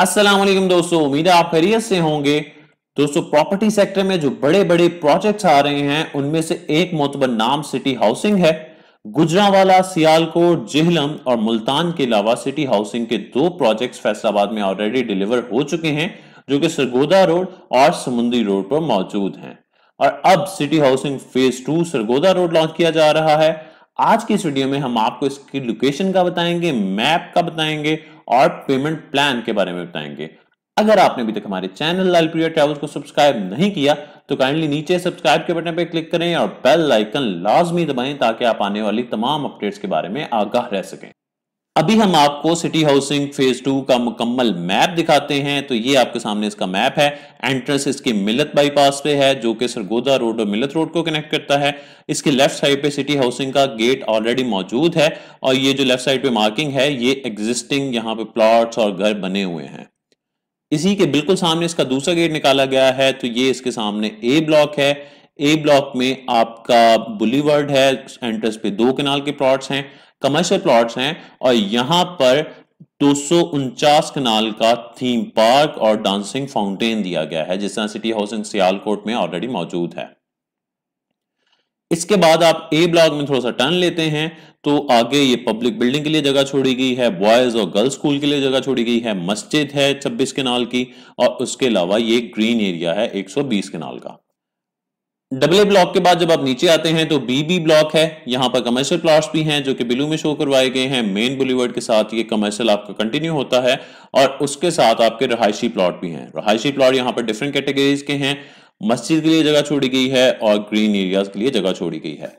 असलम दोस्तों उम्मीद है आप खैरियत से होंगे दोस्तों प्रॉपर्टी सेक्टर में जो बड़े बड़े प्रोजेक्ट्स आ रहे हैं उनमें से एक मोतबर नाम सिटी हाउसिंग है गुजरावाला सियालकोट जिहलम और मुल्तान के अलावा सिटी हाउसिंग के दो प्रोजेक्ट्स फैसलाबाद में ऑलरेडी डिलीवर हो चुके हैं जो कि सरगोदा रोड और समुंदरी रोड पर मौजूद हैं और अब City Housing phase two Sargodha road launch किया जा रहा है आज की इस वीडियो में हम आपको इसकी लोकेशन का बताएंगे मैप का बताएंगे और पेमेंट प्लान के बारे में बताएंगे अगर आपने अभी तक हमारे चैनल लाल प्रिया ट्रेवल्स को सब्सक्राइब नहीं किया तो काइंडली नीचे सब्सक्राइब के बटन पर क्लिक करें और बेल आइकन लाजमी दबाएं ताकि आप आने वाली तमाम अपडेट्स के बारे में आगाह रह सकें अभी हम आपको सिटी हाउसिंग फेज टू का मुकम्मल मैप दिखाते हैं तो ये आपके सामने इसका मैप है एंट्रेंस इसके मिलत बाईपास पे है जो कि सरगोदा रोड और मिलत रोड को कनेक्ट करता है इसके लेफ्ट साइड पे सिटी हाउसिंग का गेट ऑलरेडी मौजूद है और ये जो लेफ्ट साइड पे मार्किंग है ये एग्जिस्टिंग यहाँ पे प्लॉट्स और घर बने हुए हैं इसी के बिल्कुल सामने इसका दूसरा गेट निकाला गया है तो ये इसके सामने ए ब्लॉक है ए ब्लॉक में आपका बुलीवर्ड है एंट्रेस पे दो किनाल के प्लॉट्स हैं कमर्शियल प्लॉट्स हैं और यहां पर दो कनाल का थीम पार्क और डांसिंग फाउंटेन दिया गया है जिस तरह सिटी हाउसिंग सियालकोट में ऑलरेडी मौजूद है इसके बाद आप ए ब्लॉक में थोड़ा सा टर्न लेते हैं तो आगे ये पब्लिक बिल्डिंग के लिए जगह छोड़ी गई है बॉयज और गर्ल्स स्कूल के लिए जगह छोड़ी गई है मस्जिद है 26 कनाल की और उसके अलावा ये ग्रीन एरिया है 120 कनाल का डबल ए ब्लॉक के बाद जब आप नीचे आते हैं तो बी बी ब्लॉक है यहां पर कमर्शियल प्लॉट्स भी हैं जो कि ब्लू में शो करवाए गए हैं मेन बुलीवर्ड के साथ ये कमर्शियल आपका कंटिन्यू होता है और उसके साथ आपके रहायशी प्लॉट भी हैं रहायशी प्लॉट यहाँ पर डिफरेंट कैटेगरीज के हैं मस्जिद के लिए जगह छोड़ी गई है और ग्रीन एरिया के लिए जगह छोड़ी गई है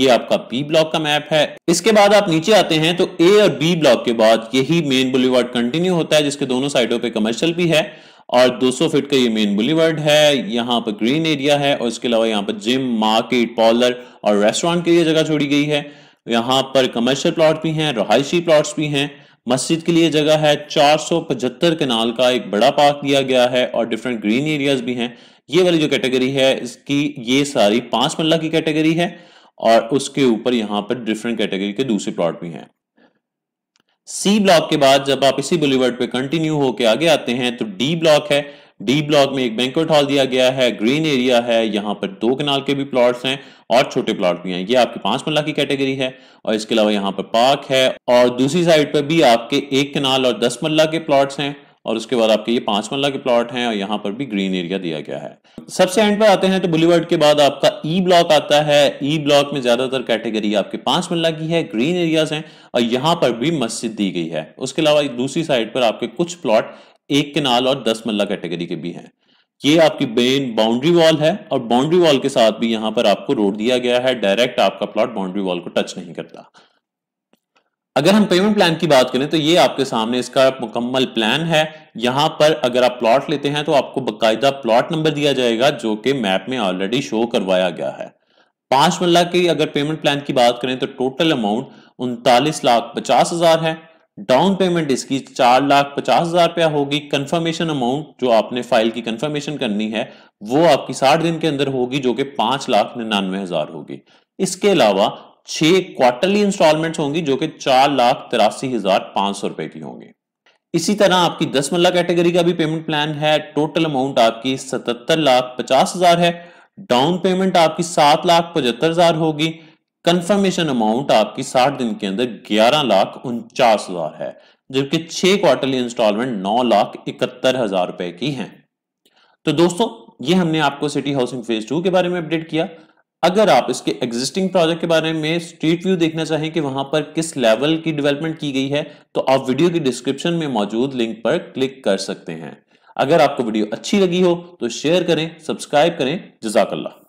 ये आपका बी ब्लॉक का मैप है इसके बाद आप नीचे आते हैं तो ए और बी ब्लॉक के बाद यही मेन बुलीवर्ड कंटिन्यू होता है जिसके दोनों साइडों पर कमर्शियल भी है और 200 फीट का ये मेन बुलीवर्ड है यहाँ पर ग्रीन एरिया है और इसके अलावा यहाँ पर जिम मार्केट पॉलर और रेस्टोरेंट के लिए जगह छोड़ी गई है यहाँ पर कमर्शियल प्लॉट भी हैं रहायशी प्लॉट्स भी हैं मस्जिद के लिए जगह है पचहत्तर कनाल का एक बड़ा पार्क दिया गया है और डिफरेंट ग्रीन एरियाज भी हैं ये वाली जो कैटेगरी है इसकी ये सारी पांच मल्ला की कैटेगरी है और उसके ऊपर यहाँ पर डिफरेंट कैटेगरी के दूसरे प्लॉट भी हैं सी ब्लॉक के बाद जब आप इसी बुलेवर्ड पे कंटिन्यू होके आगे आते हैं तो डी ब्लॉक है डी ब्लॉक में एक बैंकवेट हॉल दिया गया है ग्रीन एरिया है यहाँ पर दो कनाल के भी प्लॉट्स हैं और छोटे प्लॉट भी हैं ये आपकी पांच मल्ला की कैटेगरी है और इसके अलावा यहाँ पर पार्क है और दूसरी साइड पर भी आपके एक कनाल और दस मल्ला के प्लॉट्स हैं और उसके बाद आपके ये पांच मल्ला के प्लॉट हैं और यहाँ पर भी ग्रीन एरिया दिया गया है सबसे एंड पर आते हैं तो बुलीवर्ड के बाद आपका ई e ब्लॉक आता है ई e ब्लॉक में ज्यादातर कैटेगरी आपके पांच मल्ला की है ग्रीन एरियाज हैं और यहाँ पर भी मस्जिद दी गई है उसके अलावा दूसरी साइड पर आपके कुछ प्लॉट एक किनाल और दस मल्ला कैटेगरी के भी हैं ये आपकी मेन बाउंड्री वॉल है और बाउंड्री वॉल के साथ भी यहाँ पर आपको रोड दिया गया है डायरेक्ट आपका प्लॉट बाउंड्री वॉल को टच नहीं करता अगर हम पेमेंट प्लान की बात करें तो ये आपके सामने इसका मुकम्मल प्लान है यहां पर अगर आप प्लॉट लेते हैं तो आपको बकायदा प्लॉट नंबर दिया जाएगा जो कि मैप में ऑलरेडी शो करवाया गया है पांच मल्ला की अगर पेमेंट प्लान की बात करें तो टोटल अमाउंट उनतालीस लाख पचास हजार है डाउन पेमेंट इसकी चार लाख पचास हजार रुपया होगी कंफर्मेशन अमाउंट जो आपने फाइल की कंफर्मेशन करनी है वो आपकी साठ दिन के अंदर होगी जो कि पांच लाख निन्यानवे हजार होगी इसके अलावा छह क्वार्टरली इंस्टॉलमेंट होंगी जो कि चार लाख तिरासी हजार पांच सौ रुपए की होंगी इसी तरह आपकी दस मल्ला कैटेगरी का भी पेमेंट प्लान है टोटल अमाउंट आपकी सतहत्तर लाख पचास हजार है डाउन पेमेंट आपकी सात लाख पचहत्तर हजार होगी कंफर्मेशन अमाउंट आपकी साठ दिन के अंदर ग्यारह लाख उनचास हजार है जबकि छह क्वार्टरली इंस्टॉलमेंट नौ लाख इकहत्तर हजार रुपए की है तो दोस्तों ये हमने आपको सिटी हाउसिंग फेज टू के बारे में अपडेट किया अगर आप इसके एग्जिस्टिंग प्रोजेक्ट के बारे में स्ट्रीट व्यू देखना चाहें कि वहां पर किस लेवल की डेवलपमेंट की गई है तो आप वीडियो की डिस्क्रिप्शन में मौजूद लिंक पर क्लिक कर सकते हैं अगर आपको वीडियो अच्छी लगी हो तो शेयर करें सब्सक्राइब करें जजाकल्ला